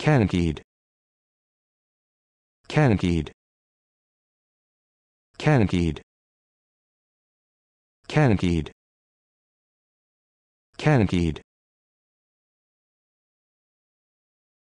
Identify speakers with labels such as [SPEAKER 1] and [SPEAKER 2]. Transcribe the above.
[SPEAKER 1] Canakeed. Canakeed. Canakeed. Canakeed. Canakeed.